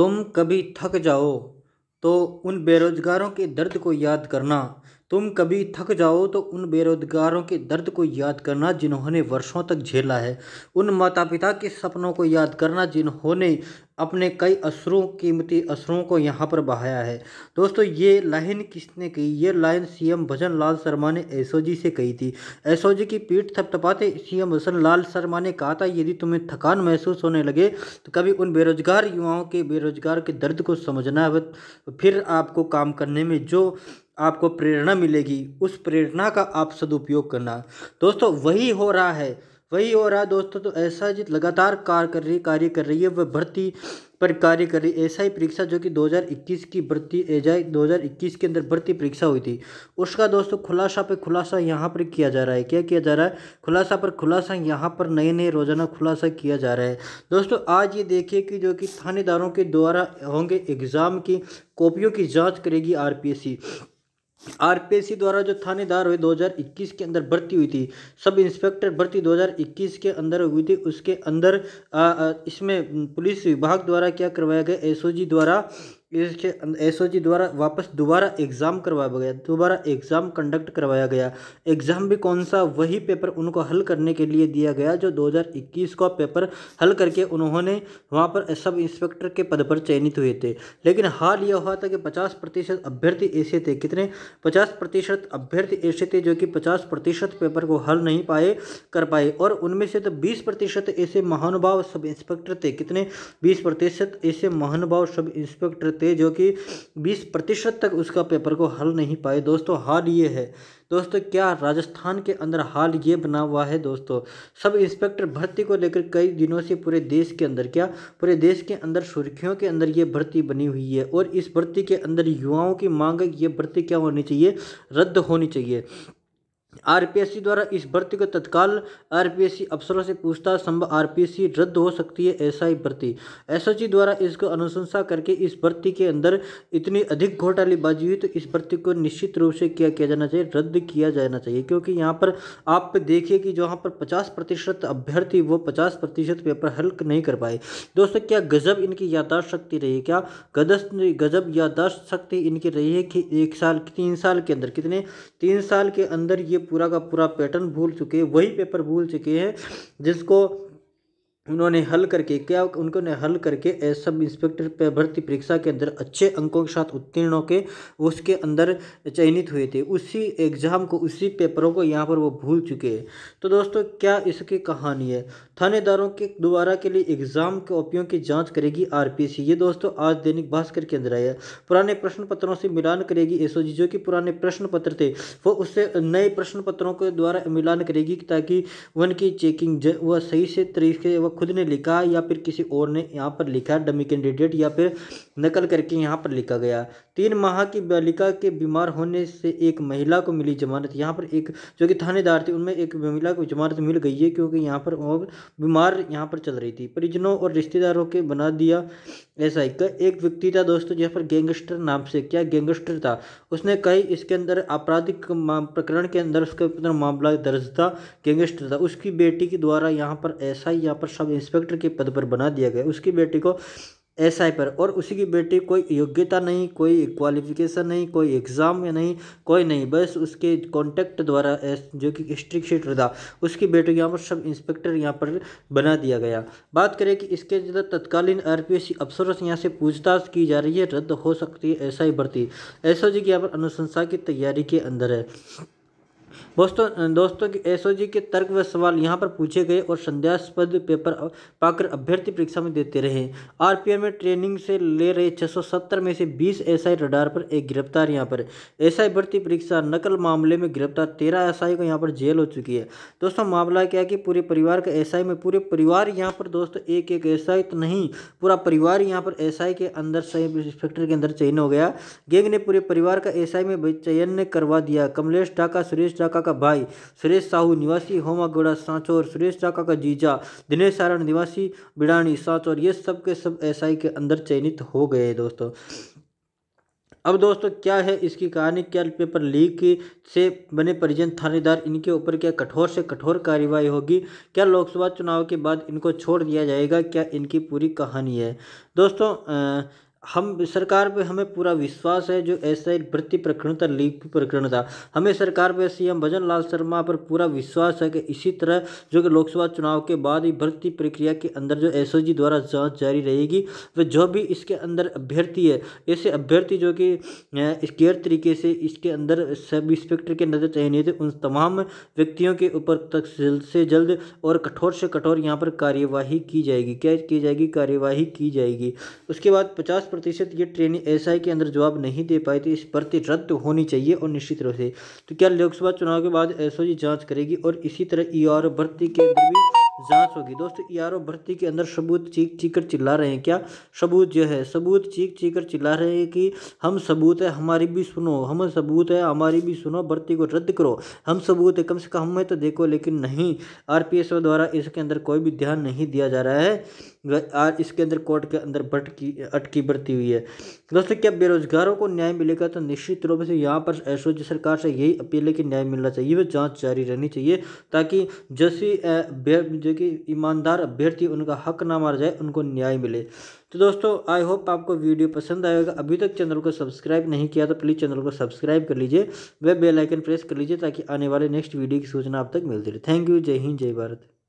तुम कभी थक जाओ तो उन बेरोज़गारों के दर्द को याद करना तुम कभी थक जाओ तो उन बेरोजगारों के दर्द को याद करना जिन्होंने वर्षों तक झेला है उन माता पिता के सपनों को याद करना जिन्होंने अपने कई असरों कीमती असरों को यहाँ पर बहाया है दोस्तों ये लाइन किसने कही ये लाइन सीएम भजन लाल शर्मा ने एस से कही थी एस की पीठ थपथपाते सीएम भजन लाल शर्मा ने कहा था यदि तुम्हें थकान महसूस होने लगे तो कभी उन बेरोजगार युवाओं के बेरोजगार के दर्द को समझना है फिर आपको काम करने में जो आपको प्रेरणा मिलेगी उस प्रेरणा का आप सदुपयोग करना दोस्तों वही हो रहा है वही हो रहा है दोस्तों तो ऐसा जित लगातार कार्य कर रही कार्य कर रही है वह भर्ती पर कार्य कर रही ऐसा ही परीक्षा जो कि 2021 की भर्ती एजाई 2021 के अंदर भर्ती परीक्षा हुई थी उसका दोस्तों खुलासा पे खुलासा यहाँ पर किया जा रहा है क्या किया जा रहा है खुलासा पर खुलासा यहाँ पर नए नए रोजाना खुलासा किया जा रहा है दोस्तों आज ये देखिए कि जो कि थानेदारों के द्वारा होंगे एग्ज़ाम की कॉपियों की जाँच करेगी आर आरपीएससी द्वारा जो थानेदार हुए 2021 के अंदर भर्ती हुई थी सब इंस्पेक्टर भर्ती 2021 के अंदर हुई थी उसके अंदर आ, आ, इसमें पुलिस विभाग द्वारा क्या करवाया गया एसओजी द्वारा इसके जी द्वारा वापस दोबारा एग्ज़ाम करवाया गया दोबारा एग्ज़ाम कंडक्ट करवाया गया एग्ज़ाम भी कौन सा वही पेपर उनको हल करने के लिए दिया गया जो 2021 का पेपर हल करके उन्होंने वहाँ पर सब इंस्पेक्टर के पद पर चयनित हुए थे लेकिन हाल यह हुआ था कि पचास प्रतिशत अभ्यर्थी ऐसे थे कितने पचास प्रतिशत अभ्यर्थी ऐसे थे जो कि पचास प्रतिशत पेपर को हल नहीं पाए कर पाए और उनमें से तो बीस प्रतिशत ऐसे महानुभाव सब इंस्पेक्टर थे कितने बीस प्रतिशत ऐसे महानुभाव सब इंस्पेक्टर सकते जो कि 20 प्रतिशत तक उसका पेपर को हल नहीं पाए दोस्तों हाल ये है दोस्तों क्या राजस्थान के अंदर हाल ये बना हुआ है दोस्तों सब इंस्पेक्टर भर्ती को लेकर कई दिनों से पूरे देश के अंदर क्या पूरे देश के अंदर सुर्खियों के अंदर ये भर्ती बनी हुई है और इस भर्ती के अंदर युवाओं की मांग ये भर्ती क्या होनी चाहिए रद्द होनी चाहिए आरपीएससी द्वारा इस भर्ती को तत्काल आरपीएससी अफसरों से पूछताछ संभव आरपीएससी रद्द हो सकती है ऐसा ही भर्ती एस द्वारा इसको अनुशंसा करके इस भर्ती के अंदर इतनी अधिक घोटालेबाजी हुई तो इस भर्ती को निश्चित रूप से क्या किया जाना चाहिए रद्द किया जाना चाहिए क्योंकि यहाँ पर आप देखिए कि जो यहाँ पर पचास प्रतिशत अभ्यर्थी वो पचास प्रतिशत पेपर हल्क नहीं कर पाए दोस्तों क्या गजब इनकी यादाश्त शक्ति रही है क्या गदस गजब यादाश्त शक्ति इनकी रही है कि एक साल तीन साल के अंदर कितने तीन साल के अंदर ये पूरा का पूरा पैटर्न भूल चुके हैं वही पेपर भूल चुके हैं जिसको उन्होंने हल करके क्या उनको हल करके सब इंस्पेक्टर पर भर्ती परीक्षा के अंदर अच्छे अंकों के साथ उत्तीर्ण होकर उसके अंदर चयनित हुए थे उसी एग्ज़ाम को उसी पेपरों को यहाँ पर वो भूल चुके हैं तो दोस्तों क्या इसकी कहानी है थानेदारों के दोबारा के लिए एग्ज़ाम कॉपियों की जाँच करेगी आर ये दोस्तों आज दैनिक भास्कर के अंदर आया पुराने प्रश्न पत्रों से मिलान करेगी एसओ जो कि पुराने प्रश्न पत्र थे वो उससे नए प्रश्न पत्रों के द्वारा मिलान करेगी ताकि उनकी चेकिंग वह सही से तरीके व खुद ने लिखा या फिर किसी और ने यहाँ पर लिखा डमी कैंडिडेट या फिर नकल करके यहाँ पर लिखा गया तीन माह की बालिका के बीमार होने से एक महिला को मिली जमानत यहाँ पर एक जो कि थानेदार थी उनमें एक महिला को जमानत मिल गई है क्योंकि यहाँ पर और बीमार यहाँ पर चल रही थी परिजनों और रिश्तेदारों के बना दिया ऐसा एक एक व्यक्ति था दोस्तों जहाँ पर गैंगस्टर नाम से क्या गैंगस्टर था उसने कई इसके अंदर आपराधिक प्रकरण के अंदर उसका मामला दर्ज था गैंगस्टर था उसकी बेटी के द्वारा यहाँ पर ऐसा ही यहाँ पर सब इंस्पेक्टर के पद पर बना दिया गया उसकी बेटी को एस आई पर और उसी की बेटी कोई योग्यता नहीं कोई क्वालिफिकेशन नहीं कोई एग्ज़ाम में नहीं कोई नहीं बस उसके कॉन्टैक्ट द्वारा एस जो कि स्ट्रिक शीटर था उसकी बेटी यहाँ पर सब इंस्पेक्टर यहाँ पर बना दिया गया बात करें कि इसके अंदर तत्कालीन आर पी एस अफसरों से यहाँ से पूछताछ की जा रही है रद्द हो सकती है एस आई भर्ती एस ओ जी की यहाँ पर अनुशंसा की तैयारी के अंदर है दोस्तों दोस्तों एसओजी के तर्क व सवाल यहाँ पर पूछे गए और संध्यास्पद पेपर पाकर अभ्यर्थी परीक्षा में देते रहे आरपीएफ में ट्रेनिंग से ले रहे 670 में से 20 एसआई रडार पर एक गिरफ्तार यहाँ पर एसआई भर्ती परीक्षा नकल मामले में गिरफ्तार तेरह एस को यहाँ पर जेल हो चुकी है दोस्तों मामला क्या कि पूरे परिवार का एस में पूरे परिवार यहाँ पर दोस्तों एक एक एस तो नहीं पूरा परिवार यहाँ पर एस के अंदर सब इंस्पेक्टर के अंदर चयन हो गया गेंग ने पूरे परिवार का एस में चयन करवा दिया कमलेश डाका सुरेश डाका चाका का भाई सुरेश साहू निवासी होमागोड़ा सांचौर सुरेश चाका का जीजा दिनेश सारण निवासी बिड़ानी सांचौर ये सब के सब एसआई के अंदर चयनित हो गए दोस्तों अब दोस्तों क्या है इसकी कहानी क्या पेपर लीक की से बने परिजन थानेदार इनके ऊपर क्या कठोर से कठोर कार्रवाई होगी क्या लोकसभा चुनाव के बाद इनको छोड़ दिया जाएगा क्या इनकी पूरी कहानी है दोस्तों आ, हम सरकार पे हमें पूरा विश्वास है जो ऐसा एक भर्ती प्रकरण था लीक प्रकरण था हमें सरकार पे सीएम भजन लाल शर्मा पर पूरा विश्वास है कि इसी तरह जो कि लोकसभा चुनाव के बाद ही भर्ती प्रक्रिया के अंदर जो एस द्वारा जांच जारी रहेगी वह जो भी इसके अंदर अभ्यर्थी है ऐसे अभ्यर्थी जो कि गैर तरीके से इसके अंदर सब इंस्पेक्टर के नजर चाहिए थे उन तमाम व्यक्तियों के ऊपर तक जल्द से जल्द और कठोर से कठोर यहाँ पर कार्यवाही की जाएगी क्या की जाएगी कार्यवाही की जाएगी उसके बाद पचास प्रतिशत ये ट्रेनी एस के अंदर जवाब नहीं दे पाई थी इस भर्ती रद्द होनी चाहिए और निश्चित रूप से तो क्या लोकसभा चुनाव के बाद एस ओ करेगी और इसी तरह ई आर भर्ती के अंदर भी जांच होगी दोस्तों ई आर भर्ती के अंदर सबूत चीख चीख कर चिल्ला रहे हैं क्या सबूत जो है सबूत चीख चीख कर चिल्ला रहे हैं कि हम सबूत है हमारी भी सुनो हम सबूत है हमारी भी सुनो भर्ती को रद्द करो हम सबूत है कम से कम हमें तो देखो लेकिन नहीं आर द्वारा इसके अंदर कोई भी ध्यान नहीं दिया जा रहा है आज इसके अंदर कोर्ट के अंदर बट की अटकी बढ़ती हुई है दोस्तों क्या बेरोजगारों को न्याय मिलेगा तो निश्चित रूप से यहाँ पर एस सरकार से यही अपील है कि न्याय मिलना चाहिए वह जाँच जारी रहनी चाहिए ताकि जैसी जो कि ईमानदार अभ्यर्थी उनका हक ना मार जाए उनको न्याय मिले तो दोस्तों आई होप आपको वीडियो पसंद आएगा अभी तक चैनल को सब्सक्राइब नहीं किया तो प्लीज़ चैनल को सब्सक्राइब कर लीजिए वह बेल आइकन प्रेस कर लीजिए ताकि आने वाले नेक्स्ट वीडियो की सूचना आप तक मिलती रहे थैंक यू जय हिंद जय भारत